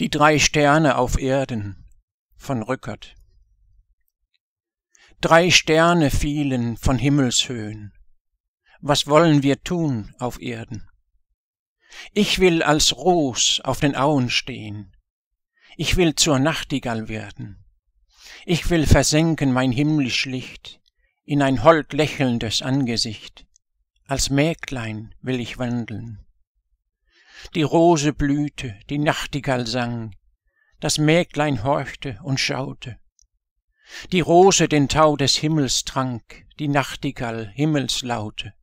Die drei Sterne auf Erden von Rückert. Drei Sterne fielen von Himmelshöhen. Was wollen wir tun auf Erden? Ich will als Ros auf den Auen stehen. Ich will zur Nachtigall werden. Ich will versenken mein himmlisch Licht in ein hold lächelndes Angesicht. Als Mägdlein will ich wandeln die Rose blühte, die Nachtigall sang, das Mäglein horchte und schaute. Die Rose den Tau des Himmels trank, die Nachtigall Himmelslaute.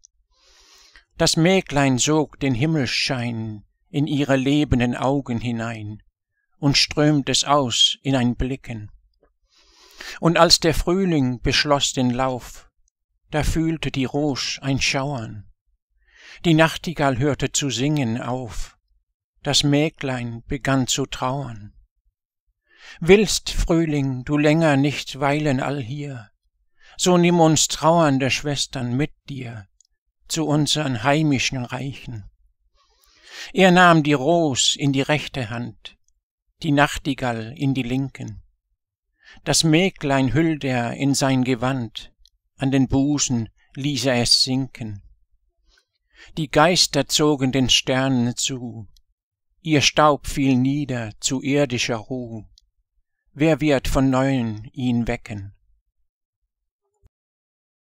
Das Mäglein sog den Himmelsschein in ihre lebenden Augen hinein und strömt es aus in ein Blicken. Und als der Frühling beschloss den Lauf, da fühlte die Rose ein Schauern, die Nachtigall hörte zu singen auf, das Mäglein begann zu trauern. Willst, Frühling, du länger nicht weilen all hier, so nimm uns trauernde Schwestern mit dir zu unseren heimischen Reichen. Er nahm die Ros in die rechte Hand, die Nachtigall in die linken. Das Mäglein hüllt er in sein Gewand, an den Busen ließ er es sinken die Geister zogen den Sternen zu, ihr Staub fiel nieder zu irdischer Ruh. Wer wird von neuen ihn wecken?